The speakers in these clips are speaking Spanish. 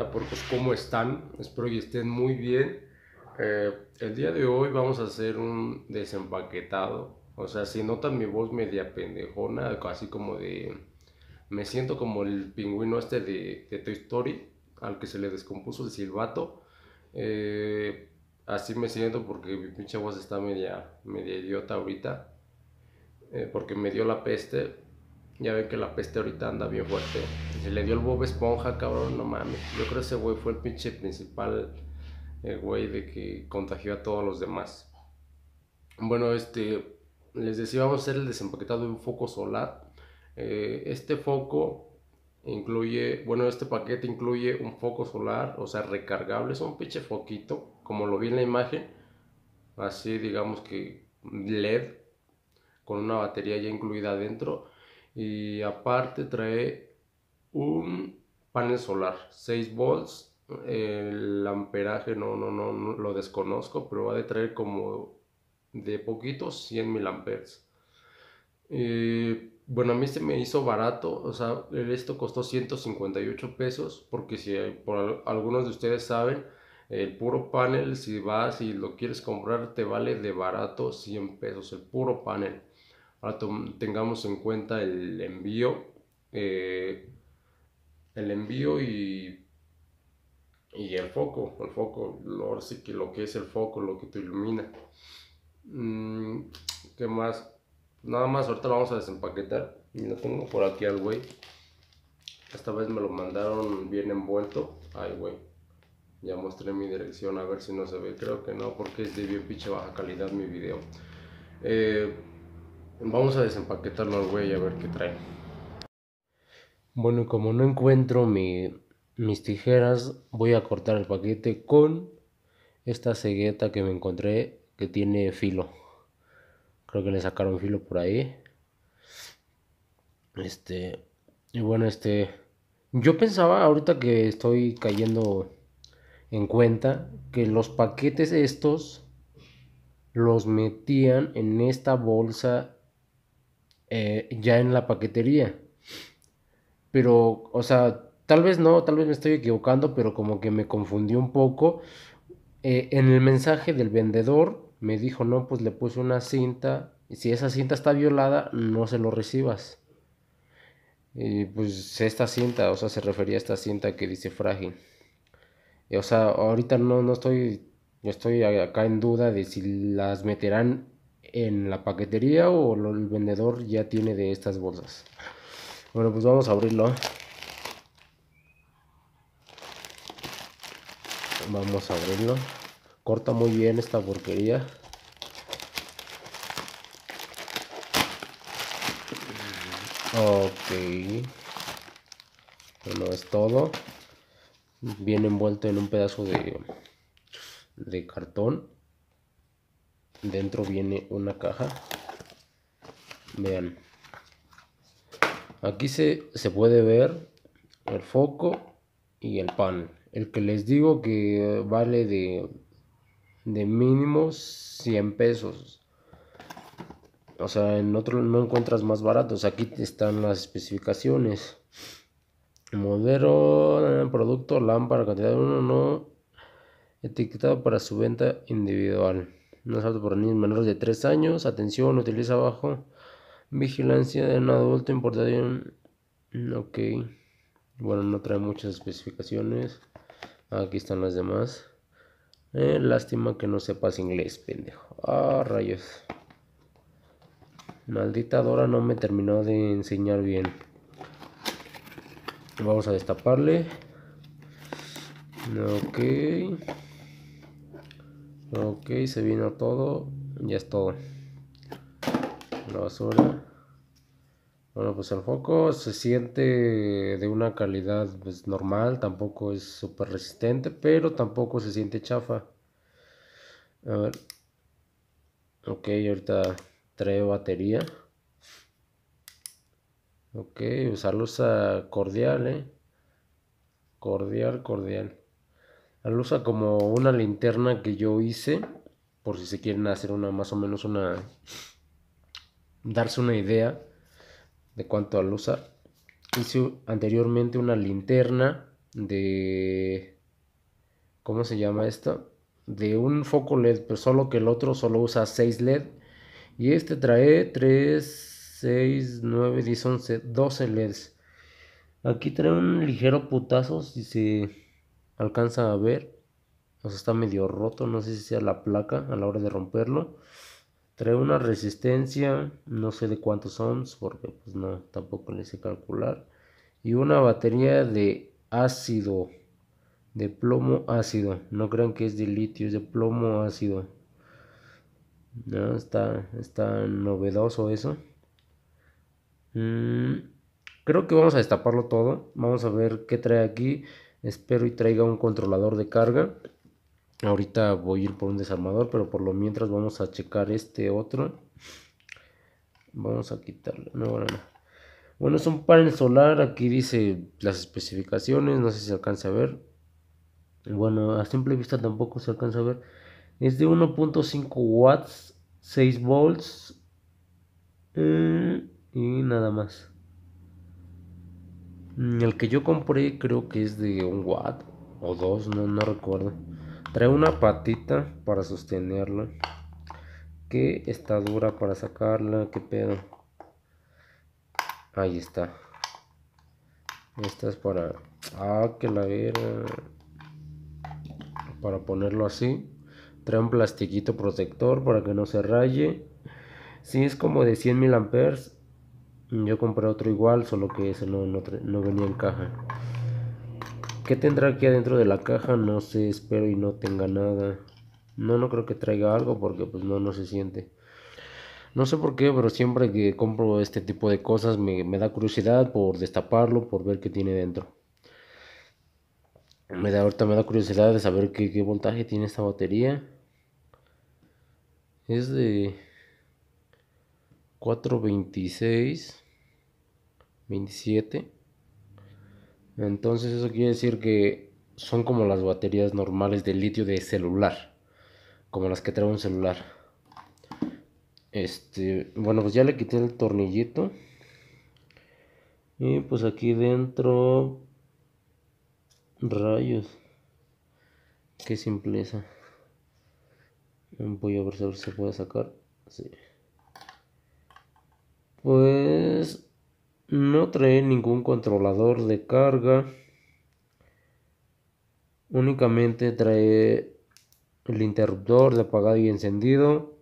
onda, ¿Cómo están? Espero que estén muy bien. Eh, el día de hoy vamos a hacer un desempaquetado. O sea, si notan mi voz media pendejona, así como de... Me siento como el pingüino este de, Toy Story, al que se le descompuso el silbato. Eh, así me siento porque mi pinche voz está media, media idiota ahorita. Eh, porque me dio la peste ya ven que la peste ahorita anda bien fuerte. Se le dio el Bob Esponja, cabrón, no mames. Yo creo que ese güey fue el pinche principal, el eh, güey de que contagió a todos los demás. Bueno, este, les decía, vamos a hacer el desempaquetado de un foco solar. Eh, este foco incluye, bueno, este paquete incluye un foco solar, o sea, recargable. Es un pinche foquito, como lo vi en la imagen. Así, digamos que LED, con una batería ya incluida adentro y aparte trae un panel solar, 6 volts. El amperaje no, no, no, no lo desconozco, pero va a traer como de poquitos 100 mil amperes. bueno, a mí se me hizo barato, o sea, esto costó 158 pesos, porque si por algunos de ustedes saben, el puro panel, si vas y lo quieres comprar, te vale de barato 100 pesos, el puro panel. Ahora tengamos en cuenta el envío. Eh, el envío y, y el foco. El foco, sí que lo que es el foco, lo que te ilumina. Mm, ¿Qué más? Nada más, ahorita lo vamos a desempaquetar. Y lo tengo por aquí al güey. Esta vez me lo mandaron bien envuelto. Ay, güey. Ya mostré mi dirección, a ver si no se ve. Creo que no, porque es de bien pinche baja calidad mi video. Eh, Vamos a desempaquetarlo al güey a ver qué trae. Bueno, como no encuentro mis tijeras, voy a cortar el paquete con esta cegueta que me encontré que tiene filo. Creo que le sacaron filo por ahí. Este, y bueno, este, yo pensaba ahorita que estoy cayendo en cuenta que los paquetes estos los metían en esta bolsa eh, ya en la paquetería. Pero, o sea, tal vez no, tal vez me estoy equivocando, pero como que me confundí un poco. Eh, en el mensaje del vendedor me dijo, no, pues le puse una cinta, y si esa cinta está violada, no se lo recibas. Y pues esta cinta, o sea, se refería a esta cinta que dice frágil. o sea, ahorita no, no estoy, yo estoy acá en duda de si las meterán en la paquetería o el vendedor ya tiene de estas bolsas. Bueno, pues vamos a abrirlo. Vamos a abrirlo. Corta muy bien esta porquería. Ok. Bueno, es todo. Viene envuelto en un pedazo de, de cartón dentro viene una caja vean aquí se, puede ver el foco y el pan, el que les digo que vale de de mínimo 100 pesos o sea en otro no encuentras más baratos aquí están las especificaciones modelo producto lámpara cantidad de uno no etiquetado para su venta individual no salto por niños menores de 3 años. Atención, utiliza bajo vigilancia de un adulto importación. Ok. Bueno, no trae muchas especificaciones. Aquí están las demás. Eh, lástima que no sepas inglés, pendejo. Ah, rayos. Maldita Dora no me terminó de enseñar bien. Vamos a destaparle. Ok ok se vino todo ya es todo la basura bueno pues el foco se siente de una calidad pues, normal tampoco es súper resistente pero tampoco se siente chafa a ver ok ahorita trae batería ok usar luz cordial eh cordial cordial alusa como una linterna que yo hice, por si se quieren hacer una más o menos una darse una idea de cuánto alusa. Hice anteriormente una linterna de ¿cómo se llama esta? De un foco LED, pero solo que el otro solo usa 6 LED y este trae 3 6 9 10 11 12 LEDs. Aquí trae un ligero putazo si se alcanza a ver. O sea, está medio roto, no sé si sea la placa a la hora de romperlo. Trae una resistencia, no sé de cuántos ohms, porque pues no, tampoco le sé calcular. Y una batería de ácido, de plomo ácido. No crean que es de litio, es de plomo ácido. No, está, está novedoso eso. Mm, creo que vamos a destaparlo todo. Vamos a ver qué trae aquí. Espero y traiga un controlador de carga. Ahorita voy a ir por un desarmador, pero por lo mientras vamos a checar este otro. Vamos a quitarlo. No, Bueno, es un panel solar. Aquí dice las especificaciones. No sé si se alcanza a ver. Bueno, a simple vista tampoco se alcanza a ver. Es de 1.5 watts, 6 volts. Eh, y nada más. Mm, el que yo compré creo que es de un watt o dos, no, no recuerdo. Trae una patita para sostenerla. Que está dura para sacarla, qué pedo. Ahí está. Esta es para... Ah, que la vera. Para ponerlo así. Trae un plastiquito protector para que no se raye. Si sí, es como de 100 mil amperes Mm, yo compré otro igual, solo que ese no, venía en caja. ¿Qué tendrá aquí adentro de la caja? No sé, espero y no tenga nada. No, no creo que traiga algo porque pues no, no se siente. No sé por qué, pero siempre que compro este tipo de cosas me, da curiosidad por destaparlo, por ver qué tiene dentro. Me da, ahorita me da curiosidad de saber qué, qué voltaje tiene esta batería. Es de 426. 27. Entonces eso quiere decir que son como las baterías normales de litio de celular, como las que trae un celular. Este, bueno, pues ya le quité el tornillito. Y pues aquí dentro rayos. Qué simpleza. Voy a ver si se puede sacar. Sí. Pues no trae ningún controlador de carga únicamente trae el interruptor de apagado y encendido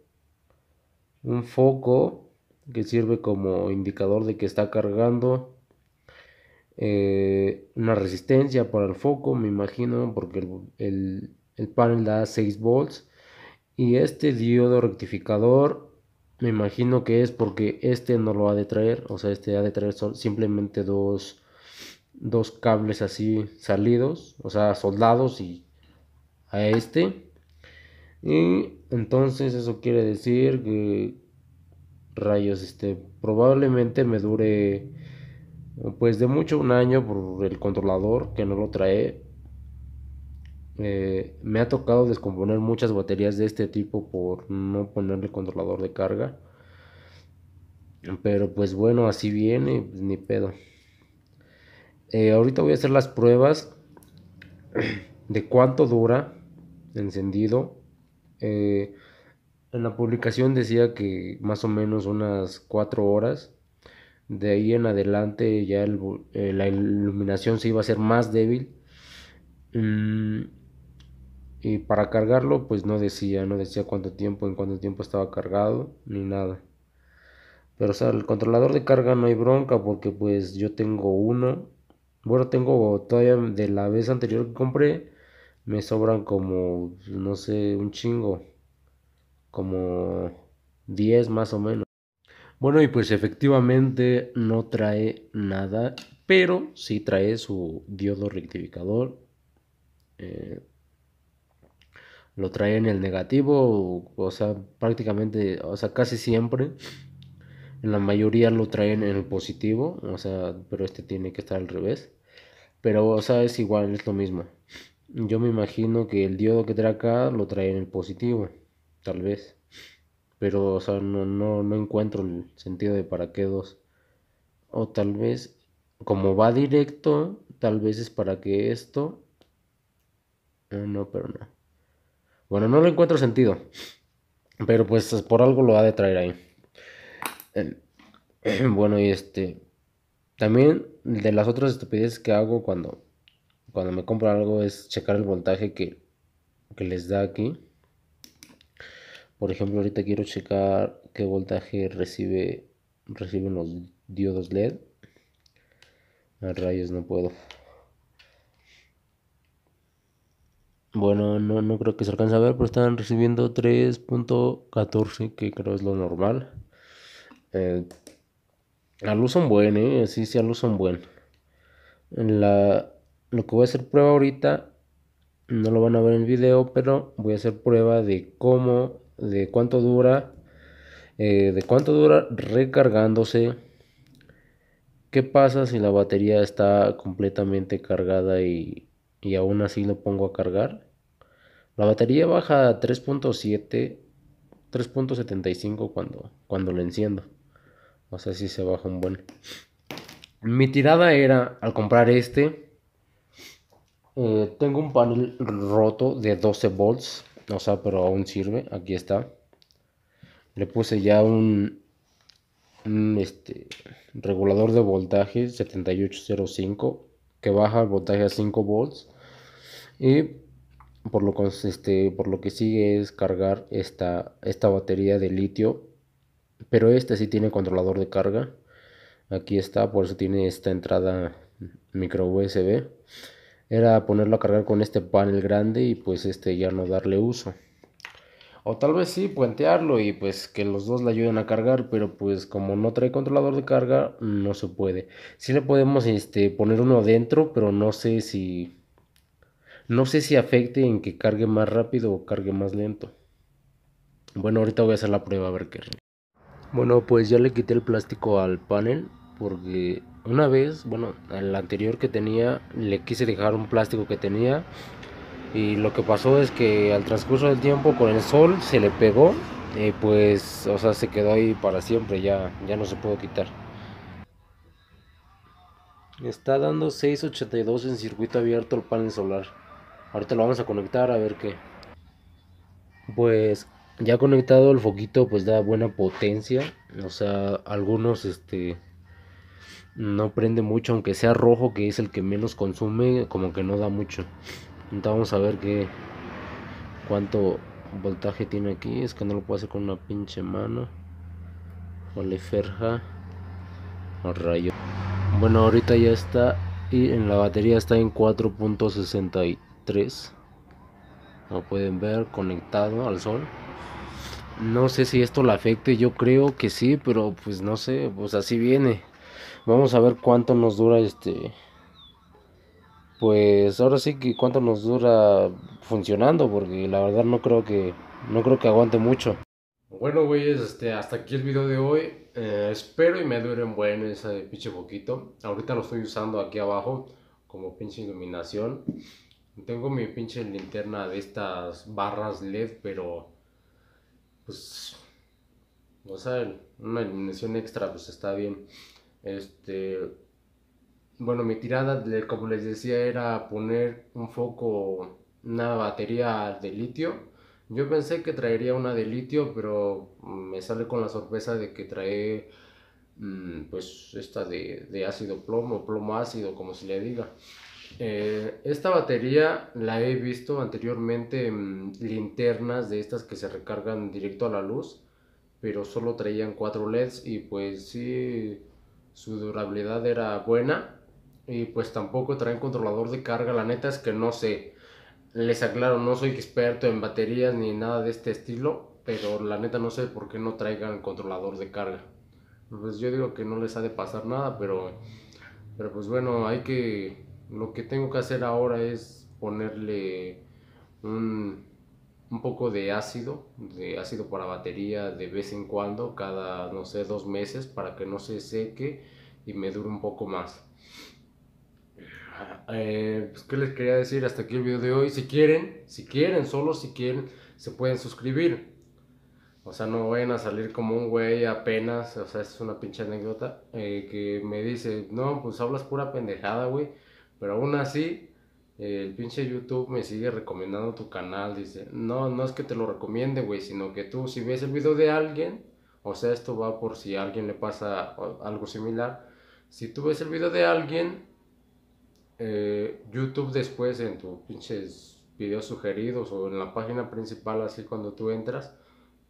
un foco que sirve como indicador de que está cargando eh, una resistencia para el foco me imagino porque el, el panel da 6 volts y este diodo rectificador me imagino que es porque este no lo ha de traer, o sea, este ha de traer simplemente dos, dos cables así salidos, o sea, soldados y a este. Y entonces eso quiere decir que rayos, este, probablemente me dure pues de mucho un año por el controlador que no lo trae, eh, me ha tocado descomponer muchas baterías de este tipo por no ponerle controlador de carga. Pero pues bueno, así viene, pues, ni pedo. Eh, ahorita voy a hacer las pruebas de cuánto dura encendido. Eh, en la publicación decía que más o menos unas 4 horas. De ahí en adelante ya la iluminación se iba a hacer más débil. Mm, y para cargarlo, pues no decía, no decía cuánto tiempo, en cuánto tiempo estaba cargado, ni nada. Pero o sea, el controlador de carga no hay bronca porque pues yo tengo uno. Bueno, tengo todavía de la vez anterior que compré, me sobran como, no sé, un chingo. Como 10 más o menos. Bueno, y pues efectivamente no trae nada, pero sí trae su diodo rectificador. Eh, lo trae en el negativo, o, sea, prácticamente, o sea, casi siempre. En la mayoría lo traen en el positivo, o sea, pero este tiene que estar al revés. Pero, o sea, es igual, es lo mismo. Yo me imagino que el diodo que trae acá lo trae en el positivo, tal vez. Pero, o sea, no, no, encuentro el sentido de para qué dos. O tal vez, como va directo, tal vez es para que esto... Eh, no, pero no. Bueno, no lo encuentro sentido. Pero pues por algo lo ha de traer ahí. Em, bueno, y este. También de las otras estupideces que hago cuando, cuando me compro algo es checar el voltaje que, les da aquí. Por ejemplo, ahorita quiero checar qué voltaje recibe reciben los diodos LED. A rayos no puedo. Bueno, no, no creo que se alcance a ver, pero están recibiendo 3.14, que creo es lo normal. Eh, a luz son buen, ¿eh? Sí, sí, a luz son buen. La, lo que voy a hacer prueba ahorita, no lo van a ver en el video, pero voy a hacer prueba de cómo, de cuánto dura, eh, de cuánto dura recargándose. ¿Qué pasa si la batería está completamente cargada y y aún así lo pongo a cargar. La batería baja a 3.7, 3.75 cuando, cuando lo enciendo. O sea, si se baja un buen. Mi tirada era, al comprar este, eh, tengo un panel roto de 12 volts. O sea, pero aún sirve. Aquí está. Le puse ya un, este, regulador de voltaje 7805 que baja el voltaje a 5 volts y por lo, que, este, por lo que sigue es cargar esta, esta batería de litio. Pero este sí tiene controlador de carga. Aquí está, por eso tiene esta entrada micro USB. Era ponerlo a cargar con este panel grande y pues este ya no darle uso. O tal vez sí, puentearlo y pues que los dos le ayuden a cargar, pero pues como no trae controlador de carga, no se puede. Sí le podemos este, poner uno adentro, pero no sé si no sé si afecte en que cargue más rápido o cargue más lento. Bueno, ahorita voy a hacer la prueba a ver qué. Bueno, pues ya le quité el plástico al panel porque una vez, bueno, al anterior que tenía le quise dejar un plástico que tenía y lo que pasó es que al transcurso del tiempo con el sol se le pegó y pues, o sea, se quedó ahí para siempre, ya, ya no se pudo quitar. Está dando 6.82 en circuito abierto el panel solar. Ahorita lo vamos a conectar a ver qué. Pues ya conectado el foquito pues da buena potencia. O sea, algunos este no prende mucho, aunque sea rojo que es el que menos consume, como que no da mucho. Entonces vamos a ver qué cuánto voltaje tiene aquí. Es que no lo puedo hacer con una pinche mano. le ferja. O rayo. Bueno, ahorita ya está y en la batería está en 4.63. 3 como pueden ver conectado al sol no sé si esto le afecte yo creo que sí pero pues no sé pues así viene vamos a ver cuánto nos dura este pues ahora sí que cuánto nos dura funcionando porque la verdad no creo que no creo que aguante mucho bueno güeyes este hasta aquí el video de hoy eh, espero y me duren buen ese pinche poquito ahorita lo estoy usando aquí abajo como pinche iluminación tengo mi pinche linterna de estas barras LED, pero pues, o sea, una iluminación extra, pues está bien. Este, bueno, mi tirada, como les decía, era poner un foco, una batería de litio. Yo pensé que traería una de litio, pero me sale con la sorpresa de que trae mm, pues esta de, de ácido plomo, plomo ácido, como se le diga. Eh, esta batería la he visto anteriormente en linternas de estas que se recargan directo a la luz, pero solo traían 4 LEDs y pues sí, su durabilidad era buena y pues tampoco traen controlador de carga, la neta es que no sé, les aclaro, no soy experto en baterías ni nada de este estilo, pero la neta no sé por qué no traigan controlador de carga. Pues yo digo que no les ha de pasar nada, pero, pero pues bueno, hay que lo que tengo que hacer ahora es ponerle un, poco de ácido, de ácido para batería de vez en cuando, cada, no sé, dos meses para que no se seque y me dure un poco más. Ah, eh, pues, ¿Qué les quería decir? Hasta aquí el video de hoy. Si quieren, si quieren, solo si quieren, se pueden suscribir. O sea, no vayan a salir como un güey apenas. O sea, es una pinche anécdota eh, que me dice, no, pues hablas pura pendejada, güey. Pero aún así, el pinche YouTube me sigue recomendando tu canal. Dice, no, no es que te lo recomiende, güey, sino que tú, si ves el video de alguien, o sea, esto va por si a alguien le pasa algo similar. Si tú ves el video de alguien, eh, YouTube después en tus pinches videos sugeridos o en la página principal, así cuando tú entras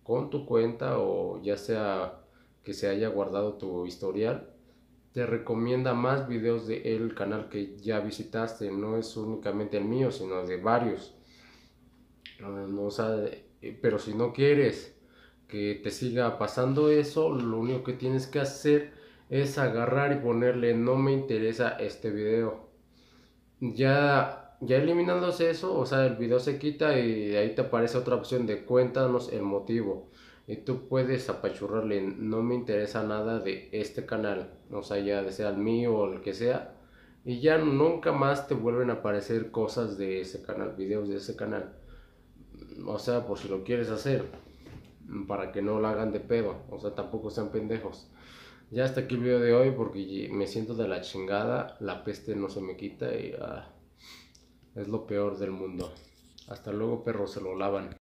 con tu cuenta o ya sea que se haya guardado tu historial, te recomienda más videos de el canal que ya visitaste. No es únicamente el mío, sino de varios. Eh, pero si no quieres que te siga pasando eso, lo único que tienes que hacer es agarrar y ponerle no me interesa este video. Ya, ya eliminándose eso, o sea, el video se quita y ahí te aparece otra opción de cuéntanos el motivo y eh, tú puedes apachurrarle, no me interesa nada de este canal, o sea, ya sea el mío o el que sea, y ya nunca más te vuelven a aparecer cosas de ese canal, videos de ese canal. O sea, por si lo quieres hacer, para que no lo hagan de pedo, o sea, tampoco sean pendejos. Ya hasta aquí el video de hoy porque me siento de la chingada, la peste no se me quita y ah, es lo peor del mundo. Hasta luego perros, se lo lavan.